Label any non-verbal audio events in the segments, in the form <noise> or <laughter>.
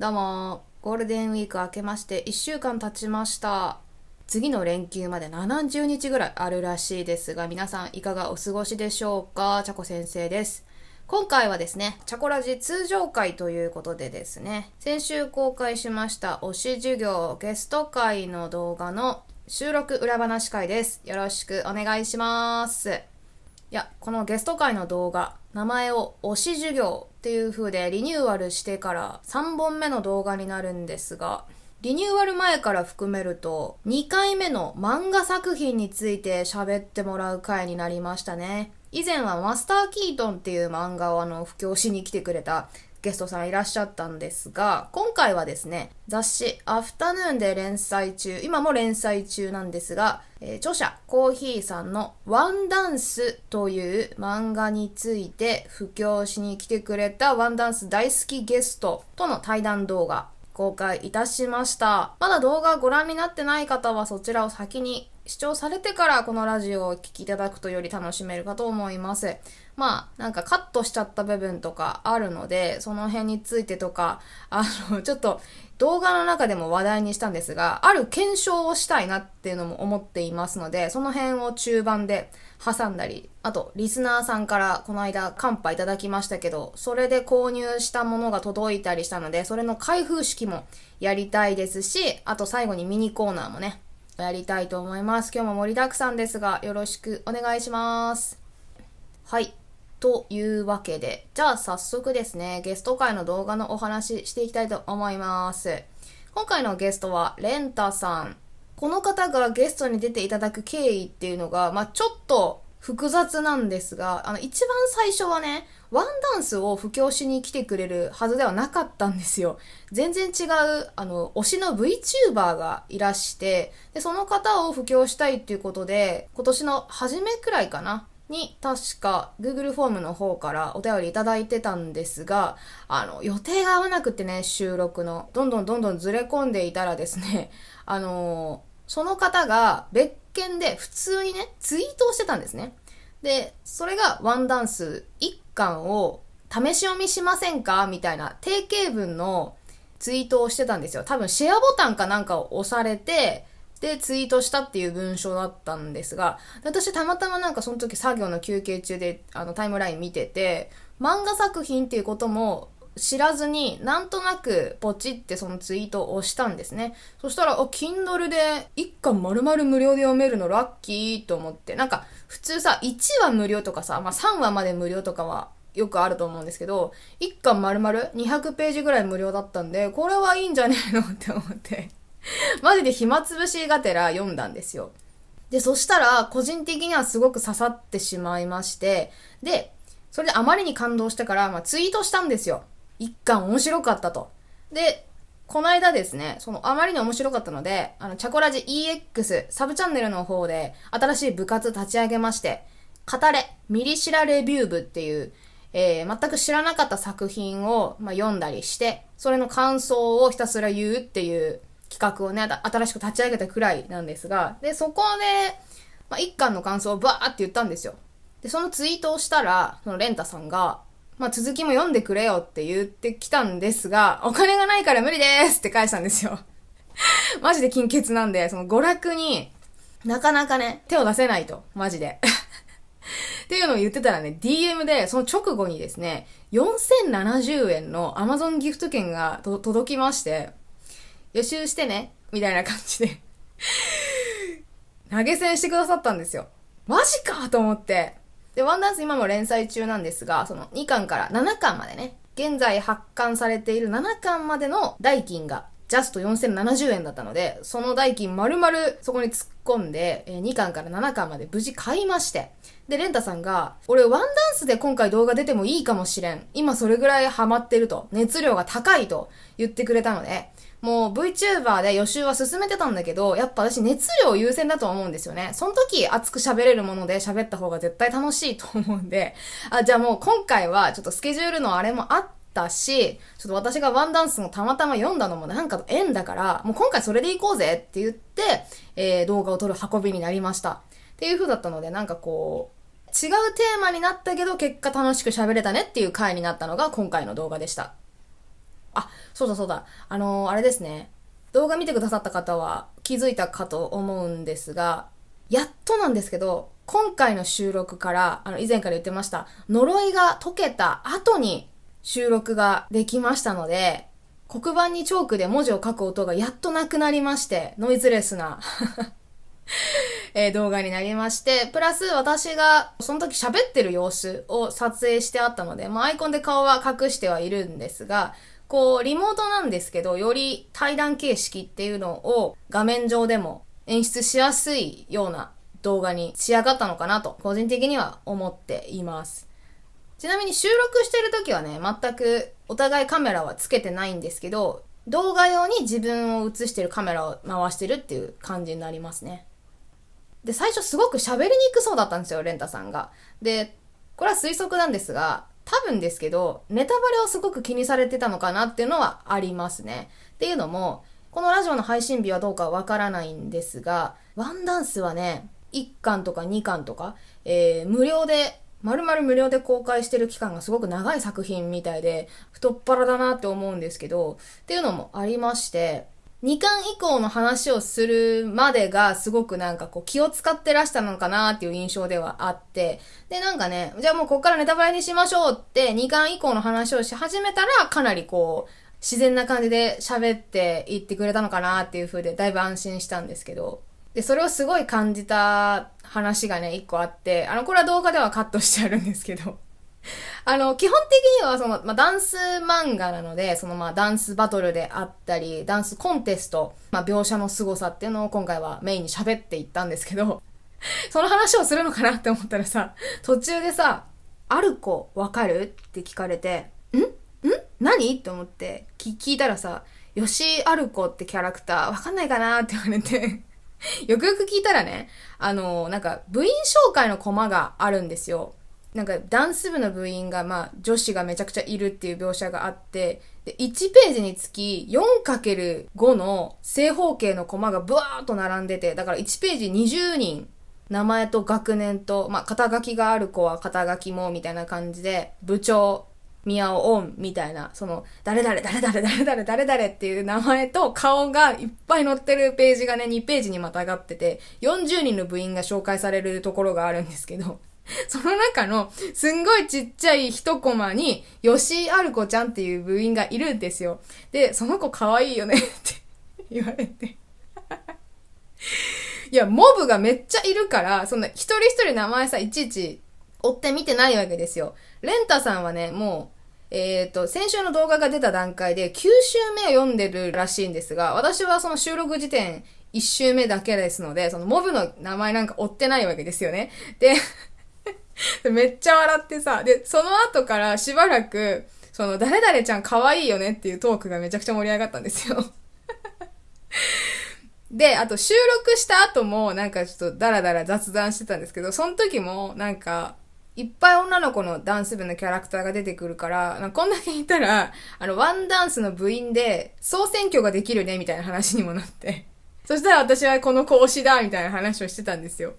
どうもゴールデンウィーク明けまして1週間経ちました次の連休まで70日ぐらいあるらしいですが皆さんいかがお過ごしでしょうかチャコ先生です今回はですね、チャコラジ通常会ということでですね、先週公開しました推し授業ゲスト会の動画の収録裏話会です。よろしくお願いします。いや、このゲスト会の動画、名前を推し授業っていう風でリニューアルしてから3本目の動画になるんですが、リニューアル前から含めると2回目の漫画作品について喋ってもらう回になりましたね。以前はマスター・キートンっていう漫画をあの、布教しに来てくれたゲストさんいらっしゃったんですが、今回はですね、雑誌アフタヌーンで連載中、今も連載中なんですが、えー、著者コーヒーさんのワンダンスという漫画について布教しに来てくれたワンダンス大好きゲストとの対談動画公開いたしました。まだ動画ご覧になってない方はそちらを先に視聴されてからこのラジオをお聴きいただくとより楽しめるかと思います。まあ、なんかカットしちゃった部分とかあるので、その辺についてとか、<laughs> あの、ちょっと動画の中でも話題にしたんですが、ある検証をしたいなっていうのも思っていますので、その辺を中盤で挟んだり、あと、リスナーさんからこの間、カンパいただきましたけど、それで購入したものが届いたりしたので、それの開封式もやりたいですし、あと最後にミニコーナーもね、ぱやりたいと思います。今日も盛りだくさんですが、よろしくお願いします。はい。というわけで、じゃあ早速ですね、ゲスト会の動画のお話していきたいと思います。今回のゲストは、レンタさん。この方がゲストに出ていただく経緯っていうのが、まあ、ちょっと複雑なんですが、あの、一番最初はね、ワンダンスを布教しに来てくれるはずではなかったんですよ。全然違う、あの、推しの VTuber がいらして、で、その方を布教したいっていうことで、今年の初めくらいかな、に確か Google フォームの方からお便りいただいてたんですが、あの、予定が合わなくてね、収録の。どんどんどんどんずれ込んでいたらですね、<laughs> あのその方が別件で普通にね、ツイートをしてたんですね。で、それがワンダンス1感を試し読みしませんかみたいな定型文のツイートをしてたんですよ。多分シェアボタンかなんかを押されて、で、ツイートしたっていう文章だったんですが、私たまたまなんかその時作業の休憩中で、あの、タイムライン見てて、漫画作品っていうことも知らずに、なんとなくポチってそのツイートを押したんですね。そしたら、あ、Kindle で1巻丸々無料で読めるのラッキーと思って、なんか普通さ、1話無料とかさ、まあ、3話まで無料とかはよくあると思うんですけど、1巻丸々200ページぐらい無料だったんで、これはいいんじゃねえのって思って <laughs> マジで暇つぶしがてら読んだんですよ。で、そしたら、個人的にはすごく刺さってしまいまして、で、それであまりに感動したから、まあ、ツイートしたんですよ。一巻面白かったと。で、この間ですね、そのあまりに面白かったので、あの、チャコラジ EX サブチャンネルの方で新しい部活立ち上げまして、語れ、ミリシラレビュー部っていう、えー、全く知らなかった作品を、まあ、読んだりして、それの感想をひたすら言うっていう企画をね、新しく立ち上げたくらいなんですが、で、そこで、まあ、一巻の感想をバーって言ったんですよ。で、そのツイートをしたら、そのレンタさんが、まあ、続きも読んでくれよって言ってきたんですが、お金がないから無理ですって返したんですよ。<laughs> マジで金欠なんで、その娯楽になかなかね、手を出せないと。マジで。<laughs> っていうのを言ってたらね、DM で、その直後にですね、4070円の Amazon ギフト券が届きまして、予習してね、みたいな感じで <laughs> 投げ銭してくださったんですよ。マジかと思って。で、ワンダンス今も連載中なんですが、その2巻から7巻までね、現在発刊されている7巻までの代金がジャスト4070円だったので、その代金丸々そこに突っ込んで、2巻から7巻まで無事買いまして。で、レンタさんが、俺ワンダンスで今回動画出てもいいかもしれん。今それぐらいハマってると。熱量が高いと言ってくれたので、もう VTuber で予習は進めてたんだけど、やっぱ私熱量優先だと思うんですよね。その時熱く喋れるもので喋った方が絶対楽しいと思うんで、あ、じゃあもう今回はちょっとスケジュールのあれもあったし、ちょっと私がワンダンスのたまたま読んだのもなんか縁だから、もう今回それで行こうぜって言って、えー、動画を撮る運びになりました。っていう風だったので、なんかこう、違うテーマになったけど結果楽しく喋れたねっていう回になったのが今回の動画でした。あ、そうだそうだ。あのー、あれですね。動画見てくださった方は気づいたかと思うんですが、やっとなんですけど、今回の収録から、あの、以前から言ってました、呪いが解けた後に収録ができましたので、黒板にチョークで文字を書く音がやっとなくなりまして、ノイズレスな <laughs> え動画になりまして、プラス私がその時喋ってる様子を撮影してあったので、まあ、アイコンで顔は隠してはいるんですが、こう、リモートなんですけど、より対談形式っていうのを画面上でも演出しやすいような動画に仕上がったのかなと、個人的には思っています。ちなみに収録してる時はね、全くお互いカメラはつけてないんですけど、動画用に自分を映してるカメラを回してるっていう感じになりますね。で、最初すごく喋りにくそうだったんですよ、レンタさんが。で、これは推測なんですが、多分ですけど、ネタバレをすごく気にされてたのかなっていうのはありますね。っていうのも、このラジオの配信日はどうかわからないんですが、ワンダンスはね、1巻とか2巻とか、えー、無料で、丸々無料で公開してる期間がすごく長い作品みたいで、太っ腹だなって思うんですけど、っていうのもありまして、2巻以降の話をするまでがすごくなんかこう気を使ってらしたのかなっていう印象ではあって、でなんかね、じゃあもうこっからネタバレにしましょうって2巻以降の話をし始めたらかなりこう自然な感じで喋っていってくれたのかなっていう風でだいぶ安心したんですけど、で、それをすごい感じた話がね、1個あって、あの、これは動画ではカットしてあるんですけど、<laughs> あの、基本的にはその、まあ、ダンス漫画なので、そのまあ、ダンスバトルであったり、ダンスコンテスト、まあ、描写の凄さっていうのを今回はメインに喋っていったんですけど、<laughs> その話をするのかなって思ったらさ、途中でさ、ある子わかるって聞かれて、んん何って思って聞いたらさ、吉ある子ってキャラクターわかんないかなって言われて <laughs> よくよく聞いたらね、あの、なんか部員紹介のコマがあるんですよ。なんかダンス部の部員が、まあ、女子がめちゃくちゃいるっていう描写があって、で、1ページにつき 4×5 の正方形のコマがブワーっと並んでて、だから1ページ20人、名前と学年と、まあ、肩書きがある子は肩書きも、みたいな感じで、部長、宮尾オン、みたいな、その、誰々、誰々、誰々、誰々っていう名前と顔がいっぱい載ってるページがね、2ページにまたがってて、40人の部員が紹介されるところがあるんですけど、<laughs> その中のすんごいちっちゃい一コマに、吉井ある子ちゃんっていう部員がいるんですよ。で、その子可愛いよねって言われていや、モブがめっちゃいるから、そんな一人一人名前さ、いちいち追ってみてないわけですよ。レンタさんはね、もう、えっ、ー、と、先週の動画が出た段階で9週目を読んでるらしいんですが、私はその収録時点1週目だけですので、そのモブの名前なんか追ってないわけですよね。で <laughs> めっちゃ笑ってさ、で、その後からしばらく、その、誰々ちゃん可愛いよねっていうトークがめちゃくちゃ盛り上がったんですよ。<laughs> で、あと収録した後もなんかちょっとダラダラ雑談してたんですけど、その時もなんか、いっぱい女の子のダンス部のキャラクターが出てくるから、んこんだけいたら、あの、ワンダンスの部員で総選挙ができるね、みたいな話にもなって。そしたら私はこの子師だ、みたいな話をしてたんですよ。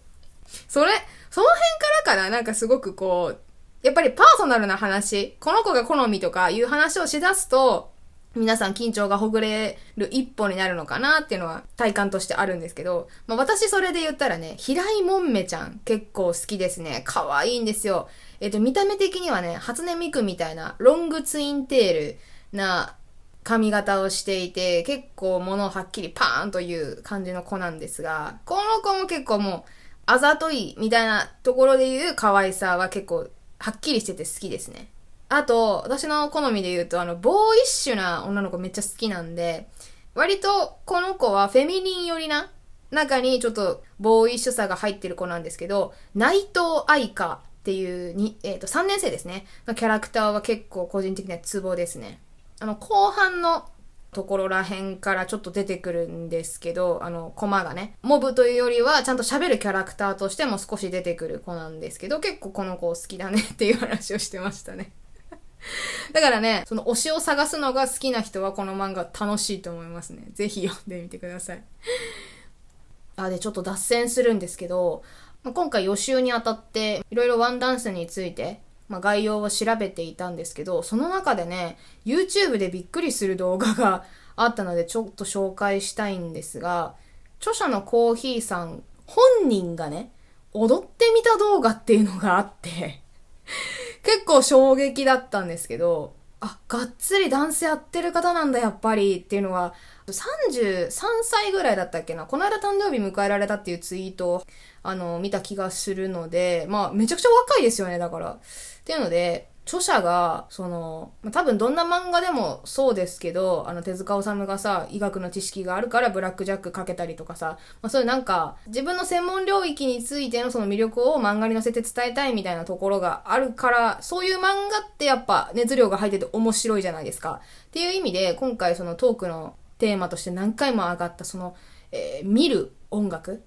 それ、その辺からかな、なんかすごくこう、やっぱりパーソナルな話、この子が好みとかいう話をしだすと、皆さん緊張がほぐれる一歩になるのかなっていうのは体感としてあるんですけど、まあ私それで言ったらね、平井もんめちゃん結構好きですね。可愛いんですよ。えっ、と、見た目的にはね、初音ミクみたいなロングツインテールな髪型をしていて、結構物をはっきりパーンという感じの子なんですが、この子も結構もう、あざといみたいなところで言う可愛さは結構はっきりしてて好きですね。あと、私の好みで言うと、あの、ボーイッシュな女の子めっちゃ好きなんで、割とこの子はフェミニン寄りな中にちょっとボーイッシュさが入ってる子なんですけど、内藤愛花っていうに、えっ、ー、と、3年生ですね。のキャラクターは結構個人的にはツボですね。あの、後半のところらへんからちょっと出てくるんですけど、あの、コマがね、モブというよりは、ちゃんと喋るキャラクターとしても少し出てくる子なんですけど、結構この子好きだねっていう話をしてましたね。<laughs> だからね、その推しを探すのが好きな人はこの漫画楽しいと思いますね。ぜひ読んでみてください。あ、で、ちょっと脱線するんですけど、今回予習にあたって、いろいろワンダンスについてまあ、概要を調べていたんですけど、その中でね、YouTube でびっくりする動画があったので、ちょっと紹介したいんですが、著者のコーヒーさん本人がね、踊ってみた動画っていうのがあって <laughs> 結構衝撃だったんですけど、あ、がっつりダンスやってる方なんだ、やっぱりっていうのが、33歳ぐらいだったっけな、この間誕生日迎えられたっていうツイートをあの、見た気がするので、まあ、めちゃくちゃ若いですよね、だから。っていうので、著者が、その、ま多分どんな漫画でもそうですけど、あの、手塚治虫がさ、医学の知識があるからブラックジャックかけたりとかさ、まあそういうなんか、自分の専門領域についてのその魅力を漫画に乗せて伝えたいみたいなところがあるから、そういう漫画ってやっぱ熱量が入ってて面白いじゃないですか。っていう意味で、今回そのトークのテーマとして何回も上がった、その、えー、見る音楽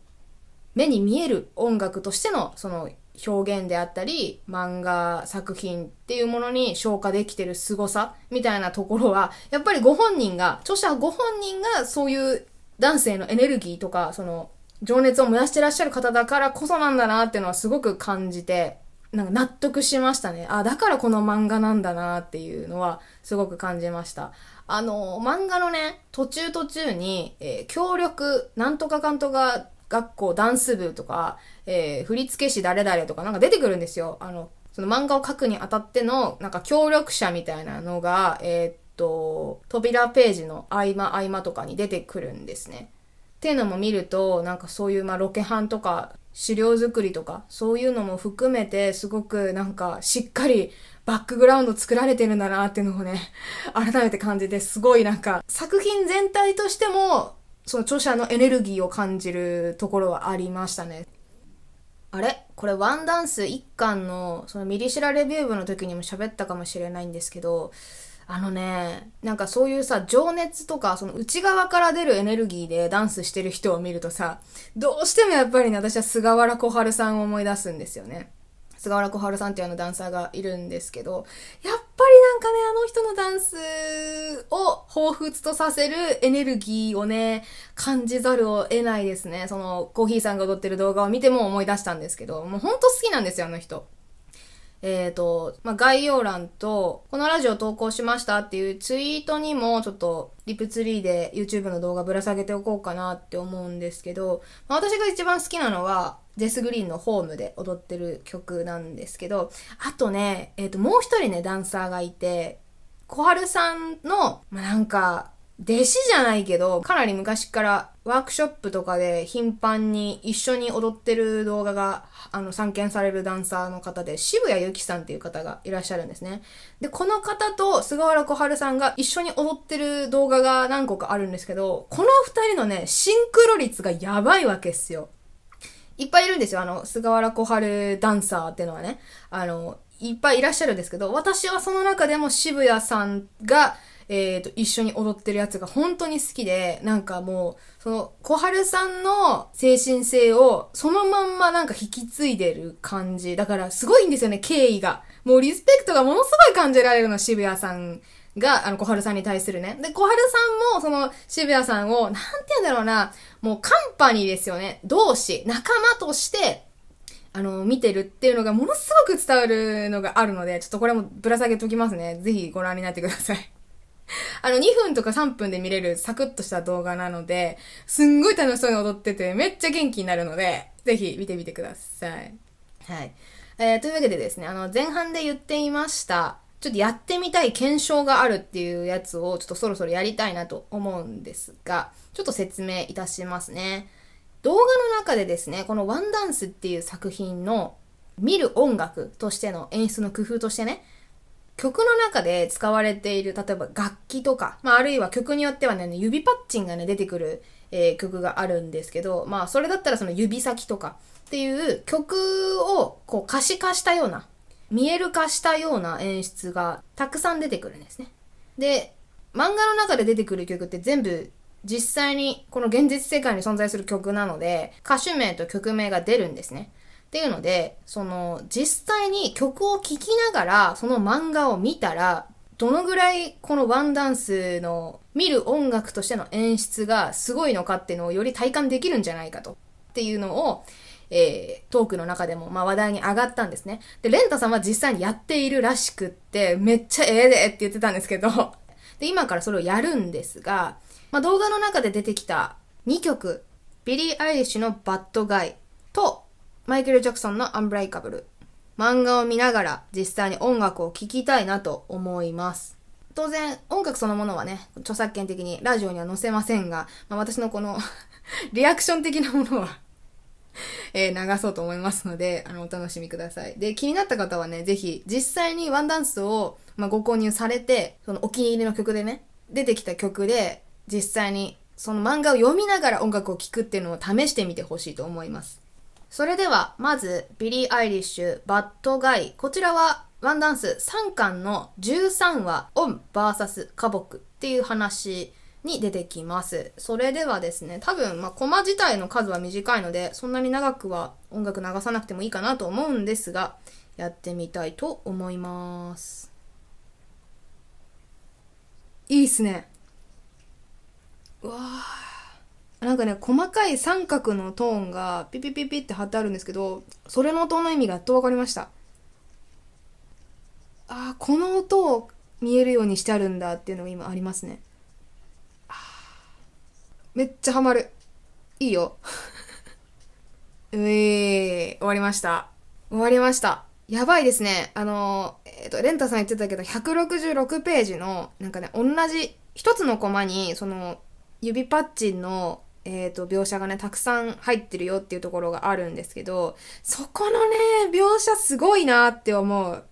目に見える音楽としてのその表現であったり漫画作品っていうものに消化できてる凄さみたいなところはやっぱりご本人が著者ご本人がそういう男性のエネルギーとかその情熱を燃やしてらっしゃる方だからこそなんだなっていうのはすごく感じてなんか納得しましたね。あ、だからこの漫画なんだなっていうのはすごく感じました。あの、漫画のね、途中途中に、えー、協力、なんとかかんとか学校ダンス部とか、えー、振付師誰々とかなんか出てくるんですよ。あの、その漫画を書くにあたっての、なんか協力者みたいなのが、えー、っと、扉ページの合間合間とかに出てくるんですね。っていうのも見ると、なんかそういう、まあ、ロケハンとか、資料作りとか、そういうのも含めて、すごくなんか、しっかりバックグラウンド作られてるんだなっていうのをね、<laughs> 改めて感じて、すごいなんか、作品全体としても、その著者のエネルギーを感じるところはありましたね。あれこれワンダンス1巻の、そのミリシラレビュー部の時にも喋ったかもしれないんですけど、あのね、なんかそういうさ、情熱とか、その内側から出るエネルギーでダンスしてる人を見るとさ、どうしてもやっぱりね、私は菅原小春さんを思い出すんですよね。菅原小春さんっていうあのダンサーがいるんですけど、やっぱなんかね、あの人のダンスを彷彿とさせるエネルギーをね、感じざるを得ないですね。その、コーヒーさんが踊ってる動画を見ても思い出したんですけど、もうほんと好きなんですよ、あの人。えっ、ー、と、まあ、概要欄と、このラジオ投稿しましたっていうツイートにも、ちょっと、リプツリーで YouTube の動画ぶら下げておこうかなって思うんですけど、まあ、私が一番好きなのは、ジェス・グリーンのホームで踊ってる曲なんですけど、あとね、えっ、ー、と、もう一人ね、ダンサーがいて、小春さんの、まあ、なんか、弟子じゃないけど、かなり昔からワークショップとかで頻繁に一緒に踊ってる動画が、あの、散見されるダンサーの方で、渋谷由紀さんっていう方がいらっしゃるんですね。で、この方と菅原小春さんが一緒に踊ってる動画が何個かあるんですけど、この二人のね、シンクロ率がやばいわけっすよ。いっぱいいるんですよ。あの、菅原小春ダンサーっていうのはね。あの、いっぱいいらっしゃるんですけど、私はその中でも渋谷さんが、えっ、ー、と、一緒に踊ってるやつが本当に好きで、なんかもう、その、小春さんの精神性をそのまんまなんか引き継いでる感じ。だからすごいんですよね、敬意が。もうリスペクトがものすごい感じられるの、渋谷さんが、あの、小春さんに対するね。で、小春さんも、その、渋谷さんを、なんて言うんだろうな、もうカンパニーですよね。同志、仲間として、あの、見てるっていうのがものすごく伝わるのがあるので、ちょっとこれもぶら下げときますね。ぜひご覧になってください。<laughs> あの、2分とか3分で見れるサクッとした動画なので、すんごい楽しそうに踊ってて、めっちゃ元気になるので、ぜひ見てみてください。はい。えー、というわけでですね、あの、前半で言っていました、ちょっとやってみたい検証があるっていうやつをちょっとそろそろやりたいなと思うんですが、ちょっと説明いたしますね。動画の中でですね、このワンダンスっていう作品の見る音楽としての演出の工夫としてね、曲の中で使われている、例えば楽器とか、まあ、あるいは曲によってはね、指パッチンがね、出てくる、えー、曲があるんですけど、まあ、それだったらその指先とかっていう曲をこう可視化したような見える化したような演出がたくさん出てくるんですね。で、漫画の中で出てくる曲って全部実際にこの現実世界に存在する曲なので、歌手名と曲名が出るんですね。っていうので、その実際に曲を聴きながらその漫画を見たら、どのぐらいこのワンダンスの見る音楽としての演出がすごいのかっていうのをより体感できるんじゃないかと。っていうのをえー、トークの中でも、まあ、話題に上がったんですね。で、レンタさんは実際にやっているらしくって、めっちゃええでって言ってたんですけど、<laughs> で、今からそれをやるんですが、まあ、動画の中で出てきた2曲、ビリー・アイリッシュのバッドガイと、マイケル・ジャクソンのアンブレイカブル。漫画を見ながら実際に音楽を聴きたいなと思います。当然、音楽そのものはね、著作権的にラジオには載せませんが、まあ、私のこの <laughs> リアクション的なものは <laughs> えー、流そうと思いますので、あの、お楽しみください。で、気になった方はね、ぜひ、実際にワンダンスを、まあ、ご購入されて、そのお気に入りの曲でね、出てきた曲で、実際に、その漫画を読みながら音楽を聴くっていうのを試してみてほしいと思います。それでは、まず、ビリー・アイリッシュ、バッドガイ。こちらは、ワンダンス3巻の13話、オン VS 花木っていう話に出てきます。それではですね、多分、まあ、コマ自体の数は短いので、そんなに長くは音楽流さなくてもいいかなと思うんですが、やってみたいと思います。いいっすね。うわーなんかね、細かい三角のトーンがピピピピって貼ってあるんですけど、それの音の意味がやっとわかりました。ああ、この音を見えるようにしてあるんだっていうのが今ありますね。めっちゃハマる。いいよ。<laughs> うえー、終わりました。終わりました。やばいですね。あの、えっ、ー、と、レンタさん言ってたけど、166ページの、なんかね、同じ、一つのコマに、その、指パッチンの、えっ、ー、と、描写がね、たくさん入ってるよっていうところがあるんですけど、そこのね、描写すごいなって思う。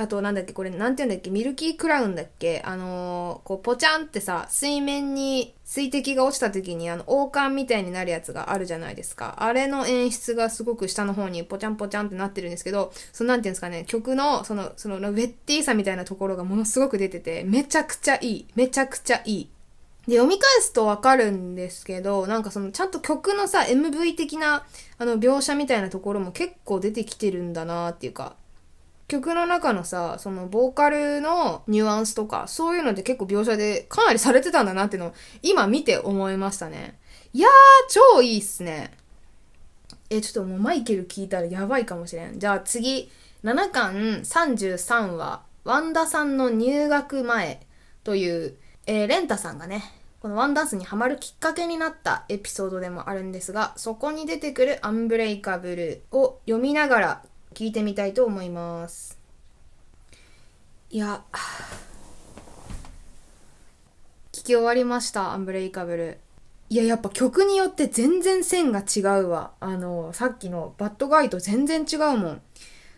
あと、なんだっけ、これ、なんて言うんだっけ、ミルキークラウンだっけあのー、こう、ポチャンってさ、水面に水滴が落ちた時に、あの、王冠みたいになるやつがあるじゃないですか。あれの演出がすごく下の方にポチャンポチャンってなってるんですけど、その、なんて言うんですかね、曲の、その、その、ウェッティーさみたいなところがものすごく出てて、めちゃくちゃいい。めちゃくちゃいい。で、読み返すとわかるんですけど、なんかその、ちゃんと曲のさ、MV 的な、あの、描写みたいなところも結構出てきてるんだなっていうか、曲の中のさ、そのボーカルのニュアンスとか、そういうので結構描写でかなりされてたんだなっていうのを今見て思いましたね。いやー、超いいっすね。え、ちょっともうマイケル聞いたらやばいかもしれん。じゃあ次、7巻33話、ワンダさんの入学前という、えー、レンタさんがね、このワンダンスにハマるきっかけになったエピソードでもあるんですが、そこに出てくるアンブレイカブルを読みながら聞いてみたいと思いますいや聞き終わりました「アンブレイカブル」いややっぱ曲によって全然線が違うわあのさっきの「バッドガイ」と全然違うもん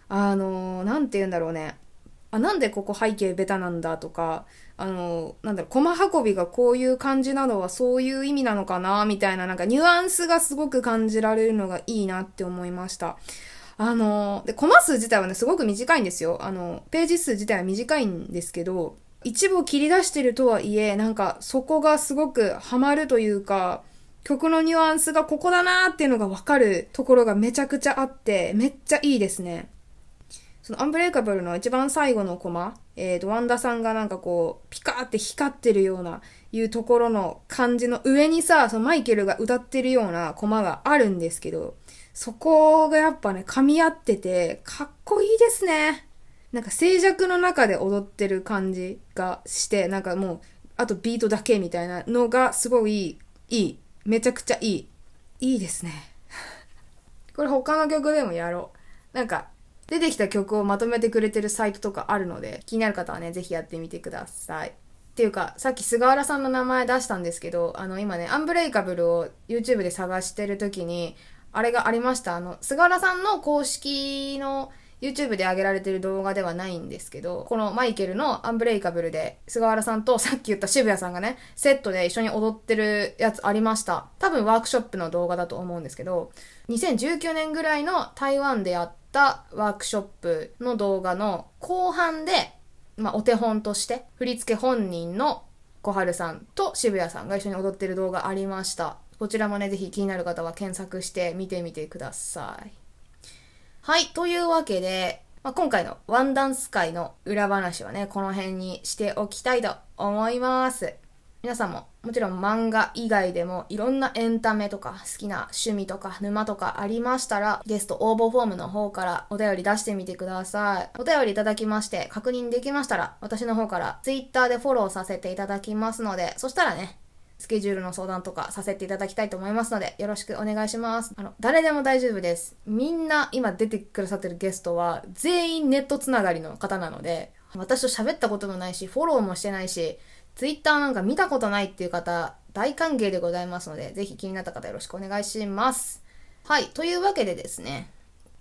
あの何て言うんだろうねあなんでここ背景ベタなんだとかあのなんだろう駒運びがこういう感じなのはそういう意味なのかなみたいななんかニュアンスがすごく感じられるのがいいなって思いましたあの、で、コマ数自体はね、すごく短いんですよ。あの、ページ数自体は短いんですけど、一部を切り出してるとはいえ、なんかそこがすごくハマるというか、曲のニュアンスがここだなーっていうのがわかるところがめちゃくちゃあって、めっちゃいいですね。そのアンブレイカブルの一番最後のコマ、えっ、ー、と、ワンダさんがなんかこう、ピカーって光ってるような、いうところの感じの上にさ、そのマイケルが歌ってるようなコマがあるんですけど、そこがやっぱね、噛み合ってて、かっこいいですね。なんか静寂の中で踊ってる感じがして、なんかもう、あとビートだけみたいなのがすごいいい。めちゃくちゃいい。いいですね。<laughs> これ他の曲でもやろう。なんか、出てきた曲をまとめてくれてるサイトとかあるので、気になる方はね、ぜひやってみてください。っていうか、さっき菅原さんの名前出したんですけど、あの今ね、アンブレイカブルを YouTube で探してる時に、あれがありました。あの、菅原さんの公式の YouTube で上げられてる動画ではないんですけど、このマイケルのアンブレイカブルで、菅原さんとさっき言った渋谷さんがね、セットで一緒に踊ってるやつありました。多分ワークショップの動画だと思うんですけど、2019年ぐらいの台湾でやったワークショップの動画の後半で、まあ、お手本として、振付本人の小春さんと渋谷さんが一緒に踊ってる動画ありました。こちらもね、ぜひ気になる方は検索して見てみてください。はい、というわけで、まあ、今回のワンダンス会の裏話はね、この辺にしておきたいと思います。皆さんも、もちろん漫画以外でもいろんなエンタメとか好きな趣味とか沼とかありましたら、ゲスト応募フォームの方からお便り出してみてください。お便りいただきまして確認できましたら、私の方から Twitter でフォローさせていただきますので、そしたらね、スケジュールの相談とかさせていただきたいと思いますので、よろしくお願いします。あの、誰でも大丈夫です。みんな今出てくださってるゲストは、全員ネットつながりの方なので、私と喋ったこともないし、フォローもしてないし、Twitter なんか見たことないっていう方、大歓迎でございますので、ぜひ気になった方よろしくお願いします。はい、というわけでですね、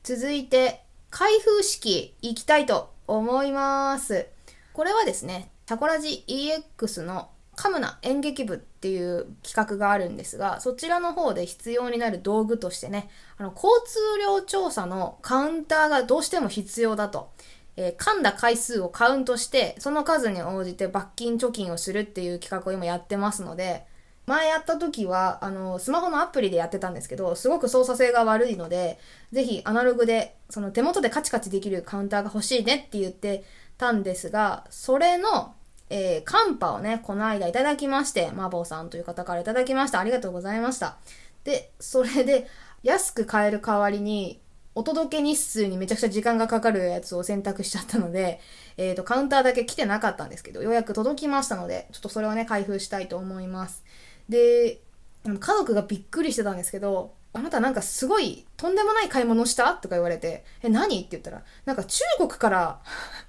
続いて、開封式行きたいと思います。これはですね、タコラジ EX のカムナ演劇部っていう企画があるんですが、そちらの方で必要になる道具としてね、あの、交通量調査のカウンターがどうしても必要だと。えー、噛んだ回数をカウントして、その数に応じて罰金貯金をするっていう企画を今やってますので、前やった時は、あの、スマホのアプリでやってたんですけど、すごく操作性が悪いので、ぜひアナログで、その手元でカチカチできるカウンターが欲しいねって言ってたんですが、それのえー、カンパをね、この間いただきまして、マボさんという方からいただきました。ありがとうございました。で、それで、安く買える代わりに、お届け日数にめちゃくちゃ時間がかかるやつを選択しちゃったので、えっ、ー、と、カウンターだけ来てなかったんですけど、ようやく届きましたので、ちょっとそれをね、開封したいと思います。で、家族がびっくりしてたんですけど、あなたなんかすごいとんでもない買い物したとか言われて、え、何って言ったら、なんか中国から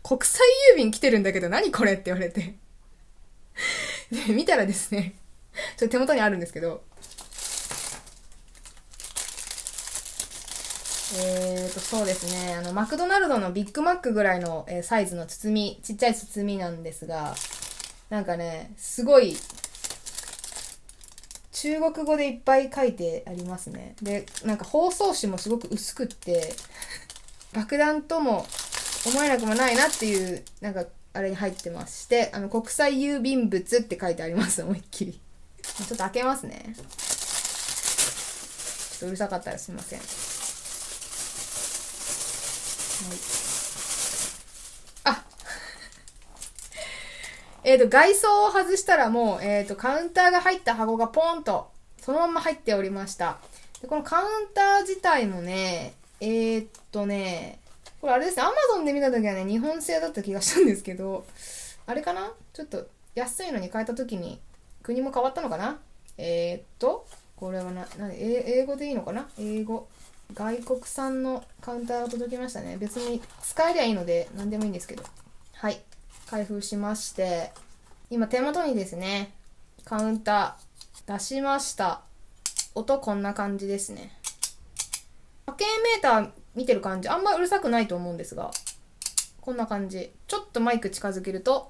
国際郵便来てるんだけど何これって言われて。で、見たらですね、ちょっと手元にあるんですけど、えーと、そうですね。あの、マクドナルドのビッグマックぐらいの、えサイズの包み、ちっちゃい包みなんですが、なんかね、すごい中国語でいっぱい書いてありますね。で、なんか包装紙もすごく薄くって、爆弾とも思えなくもないなっていう、なんか、あれに入ってまして、あの、国際郵便物って書いてあります、思いっきり。ちょっと開けますね。ちょっとうるさかったらすいません。はい。えっ、ー、と、外装を外したらもう、えっ、ー、と、カウンターが入った箱がポンと、そのまま入っておりました。で、このカウンター自体もね、えー、っとね、これあれですね、アマゾンで見た時はね、日本製だった気がしたんですけど、あれかなちょっと、安いのに変えた時に、国も変わったのかなえー、っと、これはな、な英語でいいのかな英語。外国産のカウンターが届きましたね。別に使えりゃいいので、何でもいいんですけど。はい。開封しまして、今手元にですね、カウンター出しました。音こんな感じですね。波形メーター見てる感じ、あんまうるさくないと思うんですが、こんな感じ。ちょっとマイク近づけると、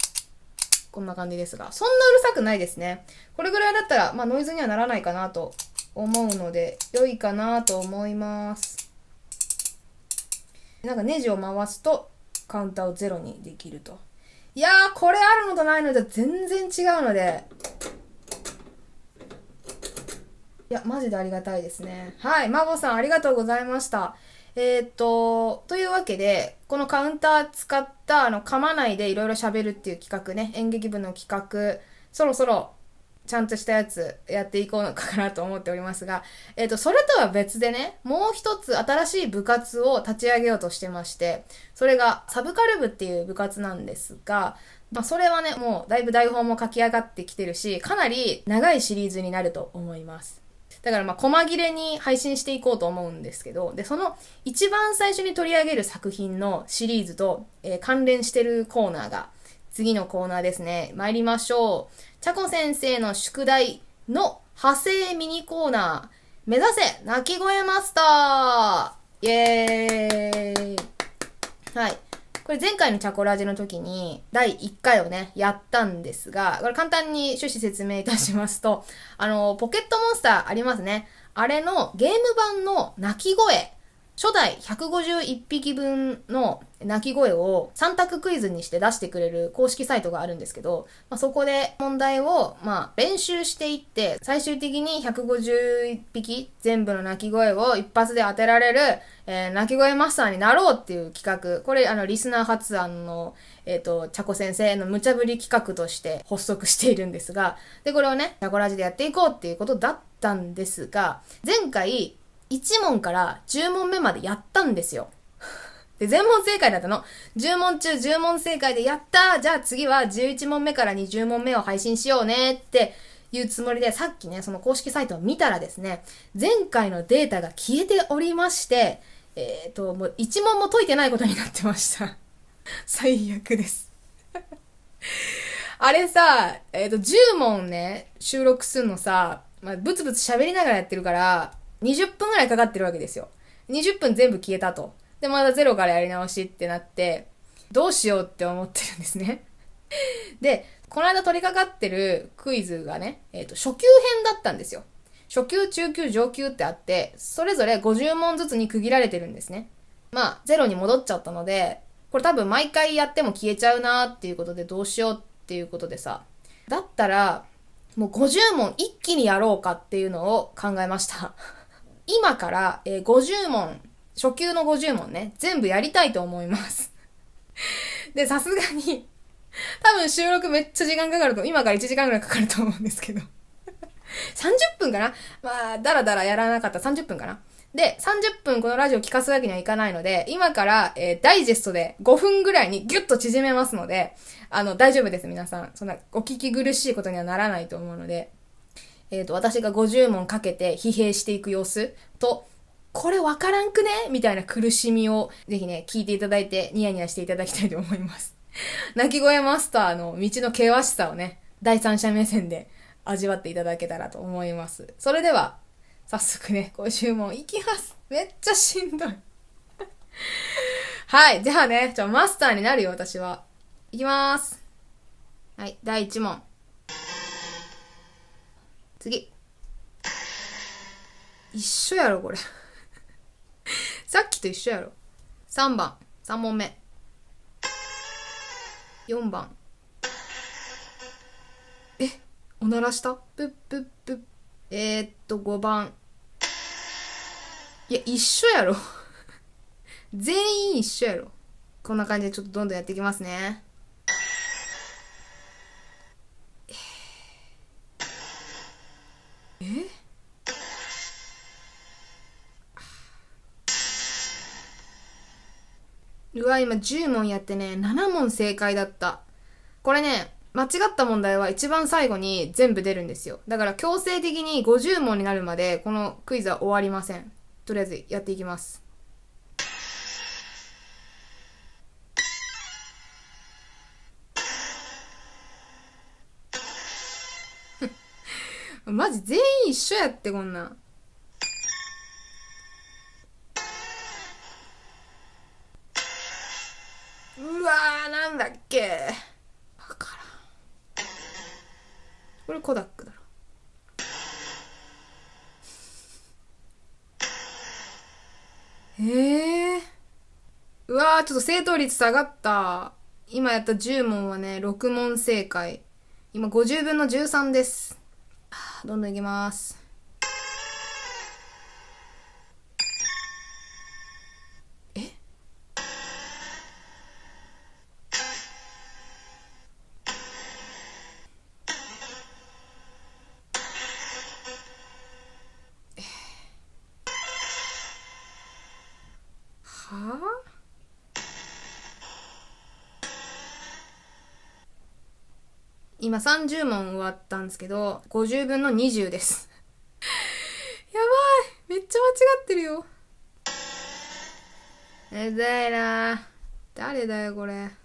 こんな感じですが、そんなうるさくないですね。これぐらいだったら、まあノイズにはならないかなと思うので、良いかなと思います。なんかネジを回すと、カウンターをゼロにできると。いやー、これあるのとないのと全然違うので、いや、マジでありがたいですね。はい、マゴさんありがとうございました。えー、っと、というわけで、このカウンター使った、あの、噛まないでいろいろ喋るっていう企画ね、演劇部の企画、そろそろちゃんとしたやつやっていこうのかなと思っておりますが、<laughs> えっ、ー、と、それとは別でね、もう一つ新しい部活を立ち上げようとしてまして、それがサブカル部っていう部活なんですが、まあ、それはね、もうだいぶ台本も書き上がってきてるし、かなり長いシリーズになると思います。だからまあ、細切れに配信していこうと思うんですけど、で、その一番最初に取り上げる作品のシリーズと、えー、関連してるコーナーが次のコーナーですね。参りましょう。チャコ先生の宿題の派生ミニコーナー。目指せ鳴き声マスターイエーイはい。これ前回のチャコラジの時に第1回をね、やったんですが、これ簡単に趣旨説明いたしますと、あの、ポケットモンスターありますね。あれのゲーム版の鳴き声初代151匹分の鳴き声を3択クイズにして出してくれる公式サイトがあるんですけど、まあ、そこで問題を、まあ、練習していって、最終的に151匹全部の鳴き声を一発で当てられる、えー、鳴き声マスターになろうっていう企画。これ、あの、リスナー発案の、えっ、ー、と、チャコ先生の無茶ぶり企画として発足しているんですが、で、これをね、チャコラジでやっていこうっていうことだったんですが、前回、1問から10問目までやったんですよ。<laughs> で、全問正解だったの。10問中10問正解で、やったじゃあ次は11問目から20問目を配信しようねっていうつもりで、さっきね、その公式サイトを見たらですね、前回のデータが消えておりまして、えっ、ー、と、もう1問も解いてないことになってました。<laughs> 最悪です <laughs> あれさ、えっ、ー、と、10問ね、収録するのさ、まあ、ブツブツ喋りながらやってるから、20分ぐらいかかってるわけですよ。20分全部消えたと。で、まだゼロからやり直しってなって、どうしようって思ってるんですね。で、この間取り掛かってるクイズがね、えっ、ー、と、初級編だったんですよ。初級、中級、上級ってあって、それぞれ50問ずつに区切られてるんですね。まあ、ゼロに戻っちゃったので、これ多分毎回やっても消えちゃうなっていうことでどうしようっていうことでさ。だったら、もう50問一気にやろうかっていうのを考えました。今から、えー、50問、初級の50問ね、全部やりたいと思います。<laughs> で、さすがに、多分収録めっちゃ時間かかると、今から1時間ぐらいかかると思うんですけど。30 <laughs> 分かなまあ、だらだらやらなかった30分かなで、30分このラジオ聞かすわけにはいかないので、今から、えー、ダイジェストで5分ぐらいにギュッと縮めますので、あの、大丈夫です皆さん。そんな、お聞き苦しいことにはならないと思うので、えっ、ー、と、私が50問かけて疲弊していく様子と、これわからんくねみたいな苦しみを、ぜひね、聞いていただいて、ニヤニヤしていただきたいと思います。泣 <laughs> き声マスターの道の険しさをね、第三者目線で味わっていただけたらと思います。それでは、早速ね、50問いきます。めっちゃしんどい <laughs> はい、じゃあね、ちょ、マスターになるよ、私は。いきまーす。はい、第1問。次。一緒やろ、これさっきと一緒やろ。3番、3問目。4番。え、おならしたぷっぷっぷっ。えー、っと、5番。いや、一緒やろ全員一緒やろ。こんな感じでちょっとどんどんやっていきますね。今10問やってね、7問正解だった。これね、間違った問題は一番最後に全部出るんですよ。だから強制的に50問になるまでこのクイズは終わりません。とりあえずやっていきます。<laughs> マジ全員一緒やってこんなん。ちょっと正答率下がった。今やった10問はね、6問正解。今50分の13です。どんどんいきます。今30問終わったんですけど、50分の20です。<laughs> やばいめっちゃ間違ってるよ。えざいな誰だよこれ。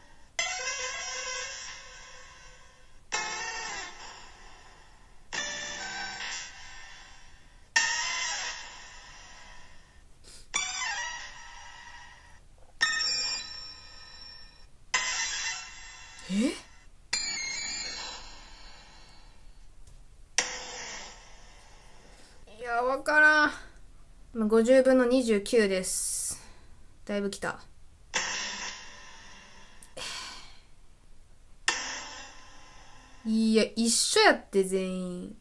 50分の29です。だいぶきた。いや、一緒やって全員。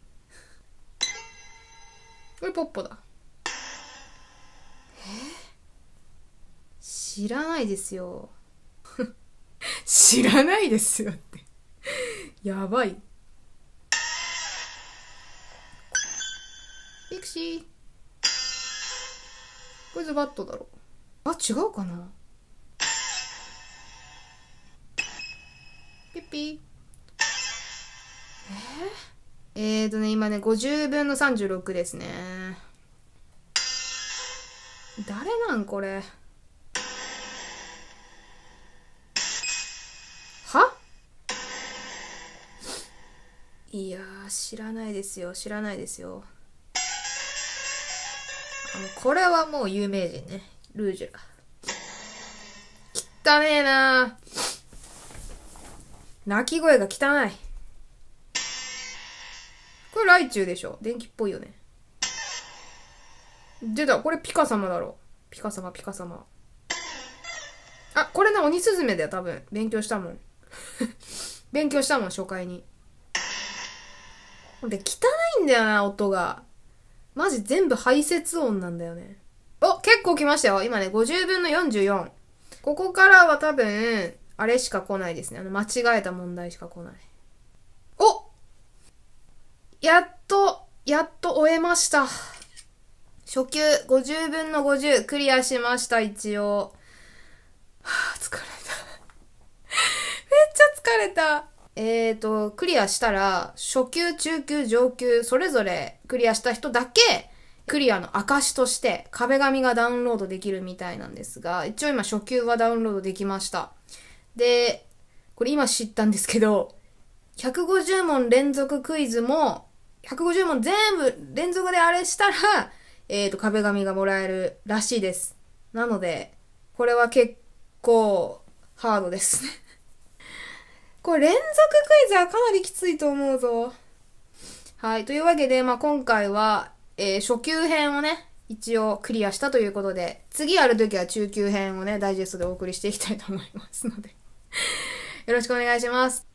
これポッポだ。え知らないですよ。<laughs> 知らないですよってやばい。ピクシー。これズバットだろう。あ、違うかなピッピえー、えーとね、今ね、50分の36ですね。誰なんこれ。はいや知らないですよ知らないですよこれはもう有名人ね。ルージュラ。汚ねえな鳴き声が汚い。これライチュウでしょ電気っぽいよね。出た。これピカ様だろ。ピカ様、ピカ様。あ、これな、鬼スズメだよ、多分。勉強したもん。<laughs> 勉強したもん、初回に。で、汚いんだよな、音が。マジ全部排泄音なんだよね。お結構来ましたよ今ね、50分の44。ここからは多分、あれしか来ないですね。あの、間違えた問題しか来ない。おやっと、やっと終えました。初級50分の50クリアしました、一応。はぁ、あ、疲れた。<laughs> めっちゃ疲れた。えっ、ー、と、クリアしたら、初級、中級、上級、それぞれクリアした人だけ、クリアの証として壁紙がダウンロードできるみたいなんですが、一応今初級はダウンロードできました。で、これ今知ったんですけど、150問連続クイズも、150問全部連続であれしたら、えっ、ー、と、壁紙がもらえるらしいです。なので、これは結構ハードですねこれ連続クイズはかなりきついと思うぞ。はい。というわけで、まあ、今回は、えー、初級編をね、一応クリアしたということで、次やるときは中級編をね、ダイジェストでお送りしていきたいと思いますので <laughs> よろしくお願いします。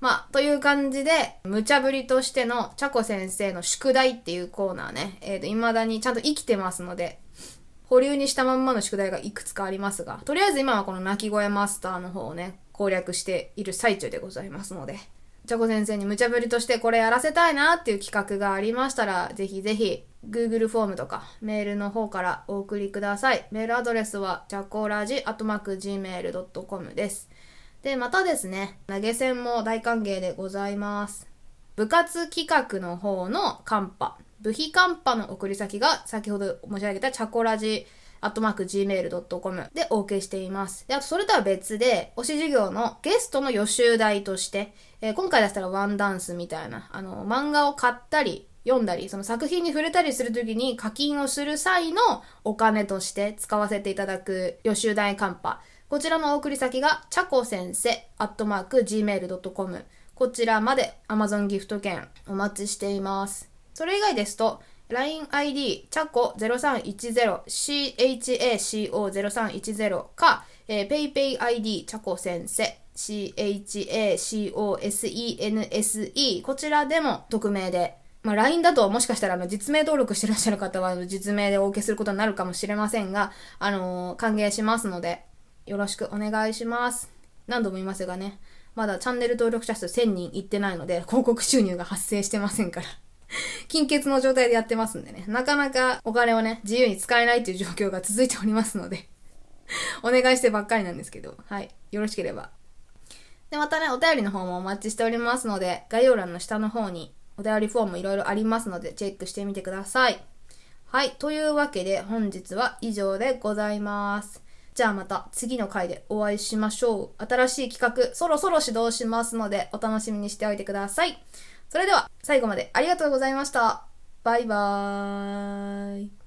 まあ、という感じで、無茶ぶりとしての、ちゃこ先生の宿題っていうコーナーね、えっ、ー、と、未だにちゃんと生きてますので、保留にしたまんまの宿題がいくつかありますが、とりあえず今はこの泣き声マスターの方をね、攻略している最中でございますので、ちゃコ先生に無茶ぶりとしてこれやらせたいなっていう企画がありましたら、ぜひぜひ Google フォームとかメールの方からお送りください。メールアドレスは、チャコラジアットマーク Gmail.com です。で、またですね、投げ銭も大歓迎でございます。部活企画の方のカンパ、部費カンパの送り先が先ほど申し上げたチャコラジアットマーク gmail.com でお受けしています。で、あとそれとは別で、推し授業のゲストの予習題として、えー、今回だったらワンダンスみたいな、あの、漫画を買ったり、読んだり、その作品に触れたりするときに課金をする際のお金として使わせていただく予習題カンパ。こちらのお送り先が、ちゃこ先生、アットマーク gmail.com。こちらまで Amazon ギフト券お待ちしています。それ以外ですと、LINEID、チャコ 0310CHACO0310 か、えー、PayPayID、チャコ先生 CHACOSENSE、こちらでも匿名でまあ、LINE だともしかしたらあの実名登録してらっしゃる方は実名でお受けすることになるかもしれませんが、あのー、歓迎しますので、よろしくお願いします。何度も言いますがね、まだチャンネル登録者数1000人いってないので、広告収入が発生してませんから。金欠の状態でやってますんでね、なかなかお金をね、自由に使えないっていう状況が続いておりますので <laughs> お願いしてばっかりなんですけど、はい。よろしければ。で、またね、お便りの方もお待ちしておりますので、概要欄の下の方にお便りフォームいろいろありますので、チェックしてみてください。はい。というわけで、本日は以上でございます。じゃあまた次の回でお会いしましょう。新しい企画、そろそろ始動しますので、お楽しみにしておいてください。それでは最後までありがとうございました。バイバーイ。